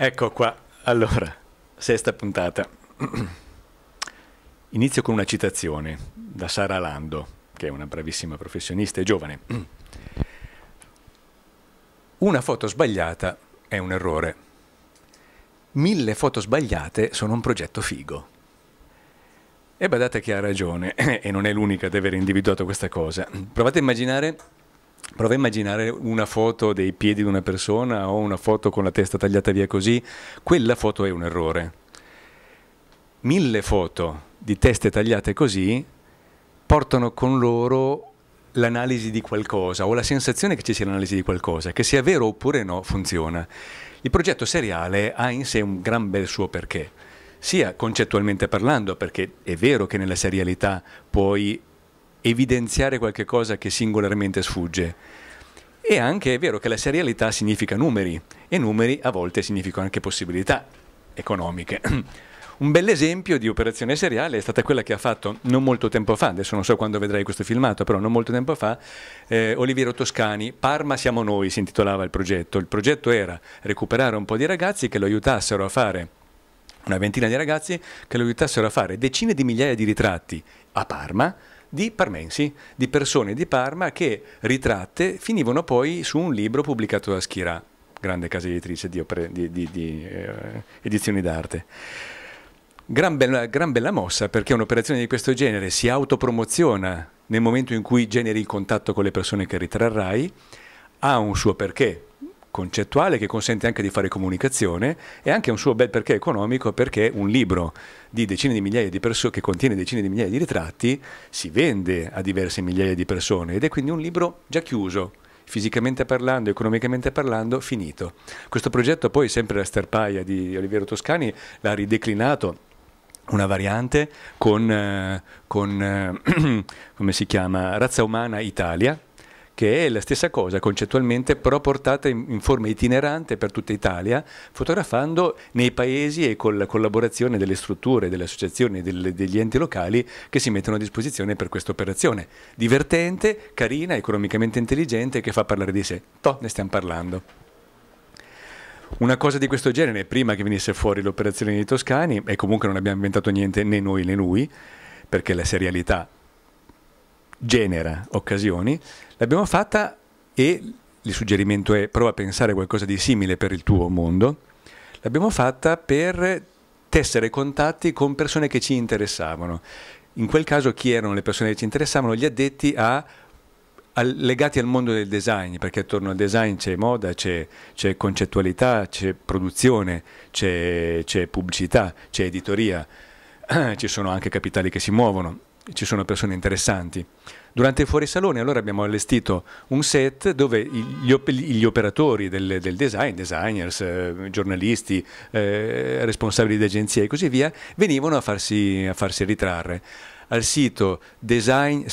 Ecco qua, allora, sesta puntata. Inizio con una citazione da Sara Lando, che è una bravissima professionista e giovane. Una foto sbagliata è un errore. Mille foto sbagliate sono un progetto figo. E badate che ha ragione, e non è l'unica ad aver individuato questa cosa. Provate a immaginare Prova a immaginare una foto dei piedi di una persona o una foto con la testa tagliata via così, quella foto è un errore. Mille foto di teste tagliate così portano con loro l'analisi di qualcosa o la sensazione che ci sia l'analisi di qualcosa, che sia vero oppure no funziona. Il progetto seriale ha in sé un gran bel suo perché, sia concettualmente parlando, perché è vero che nella serialità puoi evidenziare qualche cosa che singolarmente sfugge. E anche è vero che la serialità significa numeri e numeri a volte significano anche possibilità economiche. Un bell'esempio di operazione seriale è stata quella che ha fatto non molto tempo fa, adesso non so quando vedrai questo filmato, però non molto tempo fa, eh, Oliviero Toscani, Parma siamo noi si intitolava il progetto. Il progetto era recuperare un po' di ragazzi che lo aiutassero a fare una ventina di ragazzi che lo aiutassero a fare decine di migliaia di ritratti a Parma di parmensi, di persone di Parma che ritratte finivano poi su un libro pubblicato da Schirà, grande casa editrice di, opere, di, di, di eh, edizioni d'arte. Gran bella, gran bella mossa perché un'operazione di questo genere si autopromoziona nel momento in cui generi il contatto con le persone che ritrarrai, ha un suo perché, concettuale che consente anche di fare comunicazione e anche un suo bel perché economico perché un libro di decine di migliaia di persone che contiene decine di migliaia di ritratti si vende a diverse migliaia di persone ed è quindi un libro già chiuso fisicamente parlando, economicamente parlando, finito. Questo progetto poi sempre la Sterpaia di Oliviero Toscani l'ha rideclinato una variante con, eh, con eh, come si chiama, Razza Umana Italia, che è la stessa cosa concettualmente, però portata in, in forma itinerante per tutta Italia, fotografando nei paesi e con la collaborazione delle strutture, delle associazioni, delle, degli enti locali che si mettono a disposizione per questa operazione. Divertente, carina, economicamente intelligente, che fa parlare di sé. Toh, ne stiamo parlando. Una cosa di questo genere, prima che venisse fuori l'operazione dei Toscani, e comunque non abbiamo inventato niente né noi né lui, perché la serialità genera occasioni, l'abbiamo fatta e il suggerimento è prova a pensare a qualcosa di simile per il tuo mondo, l'abbiamo fatta per tessere contatti con persone che ci interessavano. In quel caso chi erano le persone che ci interessavano? Gli addetti a legati al mondo del design, perché attorno al design c'è moda, c'è, c'è concettualità, c'è produzione, c'è, c'è pubblicità, c'è editoria, ci sono anche capitali che si muovono ci sono persone interessanti. Durante il fuorisalone allora abbiamo allestito un set dove gli, op gli operatori del, del, design, designers, eh, giornalisti, eh, responsabili di agenzie e così via, venivano a farsi, a farsi ritrarre. Al sito design-book.org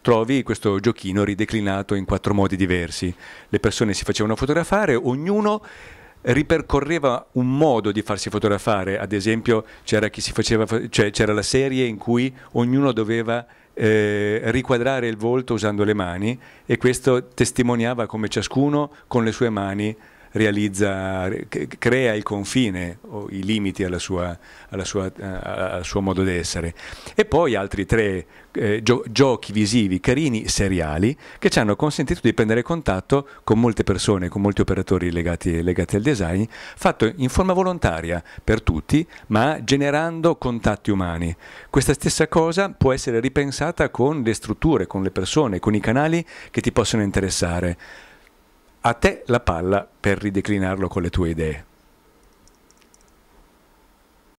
trovi questo giochino rideclinato in quattro modi diversi. Le persone si facevano fotografare, ognuno ripercorreva un modo di farsi fotografare, ad esempio c'era, cioè, la serie in cui ognuno doveva eh, riquadrare il volto usando le mani e questo testimoniava come ciascuno con le sue mani realizza, crea il confine o i limiti alla sua, alla sua, eh, al suo modo di essere. E poi altri tre eh, gio- giochi visivi carini, seriali, che ci hanno consentito di prendere contatto con molte persone, con molti operatori legati, legati al design, fatto in forma volontaria per tutti, ma generando contatti umani. Questa stessa cosa può essere ripensata con le strutture, con le persone, con i canali che ti possono interessare. A te la palla per rideclinarlo con le tue idee.